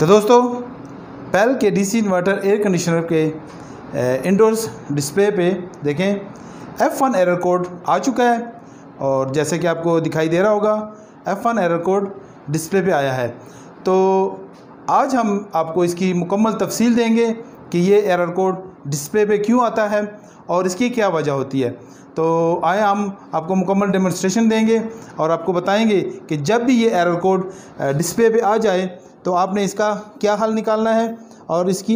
तो दोस्तों पैल के डीसी इन्वर्टर एयर कंडीशनर के इंडोर्स डिस्प्ले पे देखें एफ़ वन एरर कोड आ चुका है और जैसे कि आपको दिखाई दे रहा होगा F one error code display पे आया है तो आज हम आपको इसकी मुकम्मल तफसील देंगे कि ये एरर कोड डिस्प्ले पे क्यों आता है और इसकी क्या वजह होती है तो आए हम आपको मुकम्मल डेमोन्स्ट्रेशन देंगे और आपको बताएंगे कि जब भी ये एरर कोड डिस्प्ले पे आ जाए तो आपने इसका क्या हल निकालना है और इसकी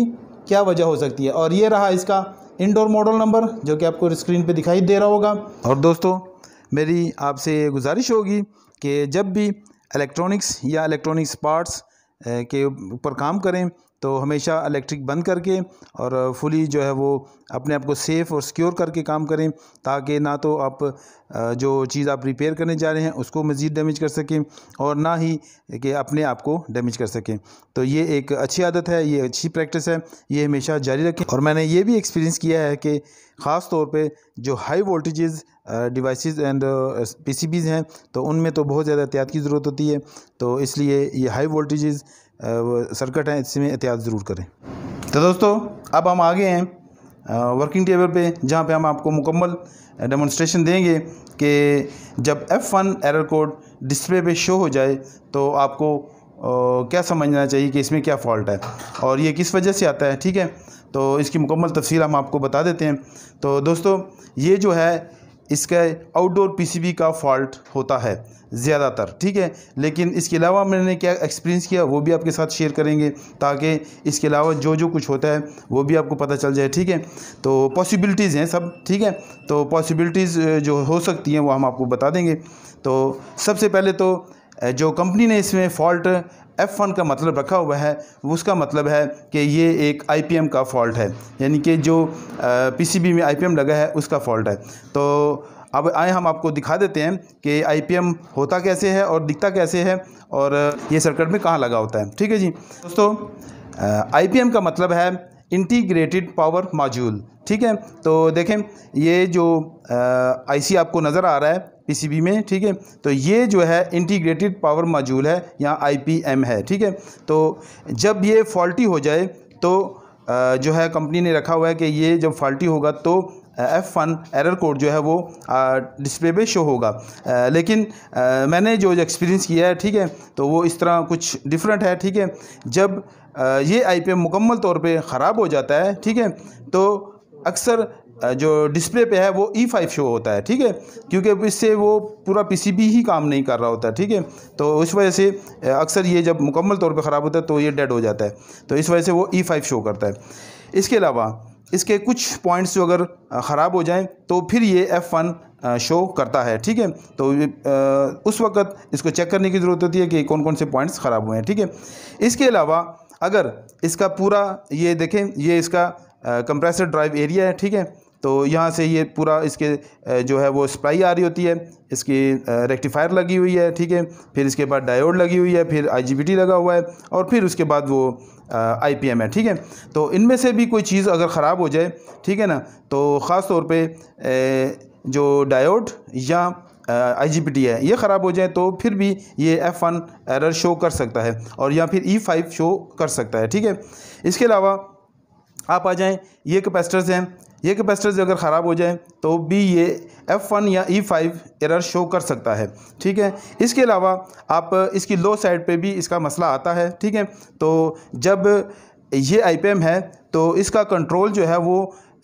क्या वजह हो सकती है और ये रहा इसका इंडोर मॉडल नंबर जो कि आपको स्क्रीन पे दिखाई दे रहा होगा और दोस्तों मेरी आपसे ये गुजारिश होगी कि जब भी इलेक्ट्रॉनिक्स या इलेक्ट्रॉनिक्स पार्ट्स के ऊपर काम करें तो हमेशा इलेक्ट्रिक बंद करके और फुली जो है वो अपने आप को सेफ़ और सिक्योर करके काम करें ताकि ना तो आप जो चीज़ आप रिपेयर करने जा रहे हैं उसको मज़ीद डैमेज कर सकें और ना ही कि अपने आप को डैमेज कर सकें तो ये एक अच्छी आदत है ये अच्छी प्रैक्टिस है ये हमेशा जारी रखें और मैंने ये भी एक्सपीरियंस किया है कि ख़ास तौर पर जो हाई वोल्टेज़ डिवाइस एंड पी हैं तो उनमें तो बहुत ज़्यादा एहतियात की ज़रूरत होती है तो इसलिए ये हाई वोल्टेज़ सर्कट हैं इसमें एहतियात ज़रूर करें तो दोस्तों अब हम आगे हैं वर्किंग टेबल पे जहाँ पे हम आपको मुकम्मल डेमोन्स्ट्रेशन देंगे कि जब F one error code display पे शो हो जाए तो आपको क्या समझना चाहिए कि इसमें क्या फॉल्ट है और ये किस वजह से आता है ठीक है तो इसकी मुकम्मल तफसील हम आपको बता देते हैं तो दोस्तों ये जो है इसका आउटडोर पीसीबी का फॉल्ट होता है ज़्यादातर ठीक है लेकिन इसके अलावा मैंने क्या एक्सपीरियंस किया वो भी आपके साथ शेयर करेंगे ताकि इसके अलावा जो जो कुछ होता है वो भी आपको पता चल जाए ठीक है तो पॉसिबिलिटीज़ हैं सब ठीक है तो पॉसिबिलिटीज़ जो हो सकती हैं वो हम आपको बता देंगे तो सबसे पहले तो जो कंपनी ने इसमें फॉल्ट एफ़ वन का मतलब रखा हुआ है उसका मतलब है कि ये एक आई का फॉल्ट है यानी कि जो पी में आई लगा है उसका फॉल्ट है तो अब आए हम आपको दिखा देते हैं कि आईपीएम होता कैसे है और दिखता कैसे है और ये सर्किट में कहाँ लगा होता है ठीक है जी दोस्तों एम का मतलब है इंटीग्रेटेड पावर मॉड्यूल ठीक है तो देखें ये जो आईसी आपको नज़र आ रहा है पीसीबी में ठीक है तो ये जो है इंटीग्रेटेड पावर मॉड्यूल है यहाँ आईपीएम है ठीक है तो जब ये फॉल्टी हो जाए तो जो है कंपनी ने रखा हुआ है कि ये जब फॉल्टी होगा तो एफ़ वन एरर कोड जो है वो डिस्प्ले पे शो होगा आ, लेकिन आ, मैंने जो एक्सपीरियंस किया है ठीक है तो वो इस तरह कुछ डिफरेंट है ठीक है जब आ, ये आई मुकम्मल तौर पे ख़राब हो जाता है ठीक है तो अक्सर जो डिस्प्ले पे है वो ई फाइव शो होता है ठीक है क्योंकि इससे वो पूरा पीसीबी ही काम नहीं कर रहा होता है ठीक है तो इस वजह से अक्सर ये जब मुकम्मल तौर पे ख़राब होता है तो ये डेड हो जाता है तो इस वजह से वो ई फाइव शो करता है इसके अलावा इसके कुछ पॉइंट्स जो अगर ख़राब हो जाएं तो फिर ये एफ़ वन शो करता है ठीक है तो उस वक्त इसको चेक करने की ज़रूरत होती है कि कौन कौन से पॉइंट्स ख़राब हुए हैं ठीक है इसके अलावा अगर इसका पूरा ये देखें ये इसका कंप्रेसर ड्राइव एरिया है ठीक है तो यहाँ से ये पूरा इसके जो है वो सप्लाई आ रही होती है इसकी रेक्टिफायर लगी हुई है ठीक है फिर इसके बाद डायोड लगी हुई है फिर आईजीबीटी लगा हुआ है और फिर उसके बाद वो आईपीएम है ठीक है तो इनमें से भी कोई चीज़ अगर ख़राब हो जाए ठीक है ना तो ख़ास तौर पे जो डायोड या आईजीपीटी है ये ख़राब हो जाए तो फिर भी ये एफ वन एरर शो कर सकता है और या फिर ई फाइव शो कर सकता है ठीक है इसके अलावा आप आ जाएँ ये कैपेसिटर्स हैं ये कैपेसिटर्स अगर ख़राब हो जाएँ तो भी ये F1 या E5 एरर शो कर सकता है ठीक है इसके अलावा आप इसकी लो साइड पे भी इसका मसला आता है ठीक है तो जब ये आई है तो इसका कंट्रोल जो है वो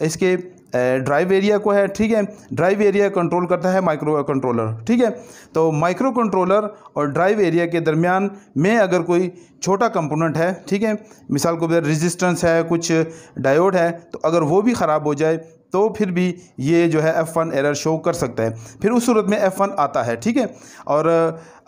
इसके ड्राइव एरिया को है ठीक है ड्राइव एरिया कंट्रोल करता है माइक्रो कंट्रोलर ठीक है तो माइक्रो कंट्रोलर और ड्राइव एरिया के दरमियान में अगर कोई छोटा कंपोनेंट है ठीक है मिसाल को रेजिस्टेंस है कुछ डायोड है तो अगर वो भी ख़राब हो जाए तो फिर भी ये जो है एफ़ वन एरर शो कर सकता है फिर उस सूरत में एफ़ वन आता है ठीक है और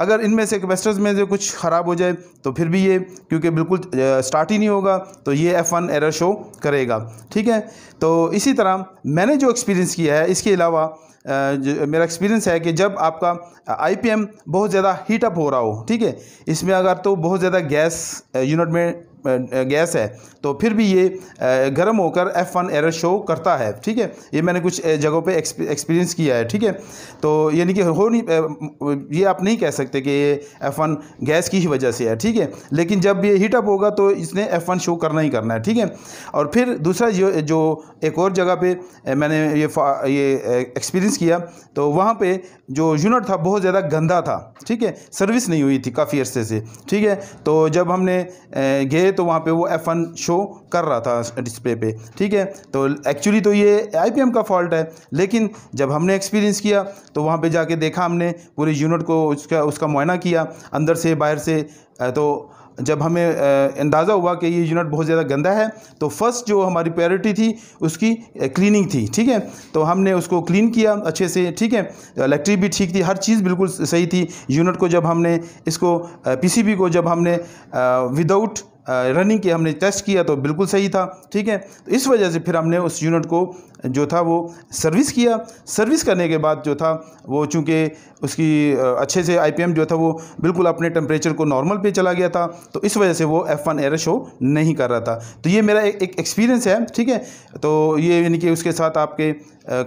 अगर इनमें से कैपेसिटर्स में से कुछ ख़राब हो जाए तो फिर भी ये क्योंकि बिल्कुल स्टार्ट ही नहीं होगा तो ये एफ़ वन एरर शो करेगा ठीक है तो इसी तरह मैंने जो एक्सपीरियंस किया है इसके अलावा मेरा एक्सपीरियंस है कि जब आपका आईपीएम बहुत ज़्यादा हीटअप हो रहा हो ठीक है इसमें अगर तो बहुत ज़्यादा गैस यूनिट में गैस है तो फिर भी ये गर्म होकर एफ़ वन एरर शो करता है ठीक है ये मैंने कुछ जगहों पे एक्सपीरियंस किया है ठीक है तो यानी कि हो नहीं ये आप नहीं कह सकते कि ये एफ़ वन गैस की ही वजह से है ठीक है लेकिन जब ये हीटअप होगा तो इसने एफ़ वन शो करना ही करना है ठीक है और फिर दूसरा जो जो एक और जगह पर मैंने ये ये एक्सपीरियंस किया तो वहाँ पर जो यूनिट था बहुत ज़्यादा गंदा था ठीक है सर्विस नहीं हुई थी काफ़ी अर्से से ठीक है तो जब हमने गैस तो वहाँ पे वो एफ शो कर रहा था डिस्प्ले पे ठीक है तो एक्चुअली तो ये आई का फॉल्ट है लेकिन जब हमने एक्सपीरियंस किया तो वहाँ पे जाके देखा हमने पूरे यूनिट को उसका उसका मुआयना किया अंदर से बाहर से तो जब हमें अंदाज़ा हुआ कि ये यूनिट बहुत ज़्यादा गंदा है तो फर्स्ट जो हमारी प्रायोरिटी थी उसकी क्लीनिंग थी ठीक है तो हमने उसको क्लीन किया अच्छे से ठीक है इलेक्ट्रिक तो भी ठीक थी हर चीज़ बिल्कुल सही थी यूनिट को जब हमने इसको पीसीबी को जब हमने विदाउट रनिंग की हमने टेस्ट किया तो बिल्कुल सही था ठीक है तो इस वजह से फिर हमने उस यूनिट को जो था वो सर्विस किया सर्विस करने के बाद जो था वो चूँकि उसकी अच्छे से आईपीएम जो था वो बिल्कुल अपने टेम्परेचर को नॉर्मल पे चला गया था तो इस वजह से वो एफ़ वन एर शो नहीं कर रहा था तो ये मेरा एक एक्सपीरियंस है ठीक है तो ये यानी कि उसके साथ आपके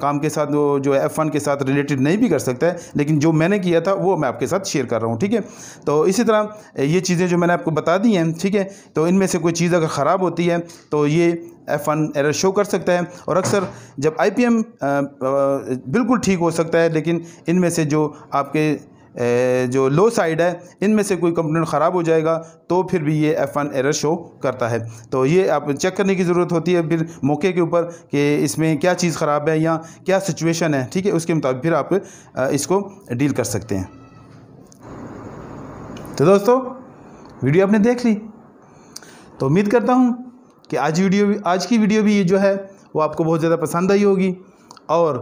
काम के साथ वो जो एफ़ वन के साथ रिलेटेड नहीं भी कर सकता है लेकिन जो मैंने किया था वो मैं आपके साथ शेयर कर रहा हूँ ठीक है तो इसी तरह ये चीज़ें जो मैंने आपको बता दी हैं ठीक है तो इनमें से कोई चीज़ अगर ख़राब होती है तो ये एफ वन एरर शो कर सकता है और अक्सर जब आई पी एम बिल्कुल ठीक हो सकता है लेकिन इनमें से जो आपके जो लो साइड है इनमें से कोई कंप्यूटर ख़राब हो जाएगा तो फिर भी ये एफ वन एरर शो करता है तो ये आप चेक करने की ज़रूरत होती है फिर मौके के ऊपर कि इसमें क्या चीज़ ख़राब है या क्या सिचुएशन है ठीक है उसके मुताबिक फिर आप इसको डील कर सकते हैं तो दोस्तों वीडियो आपने देख ली तो उम्मीद करता हूँ कि आज वीडियो भी आज की वीडियो भी ये जो है वो आपको बहुत ज़्यादा पसंद आई होगी और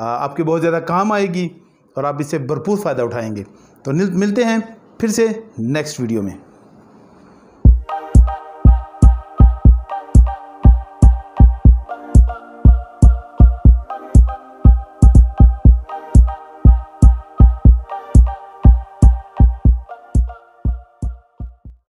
आपके बहुत ज़्यादा काम आएगी और आप इससे भरपूर फ़ायदा उठाएंगे तो मिलते हैं फिर से नेक्स्ट वीडियो में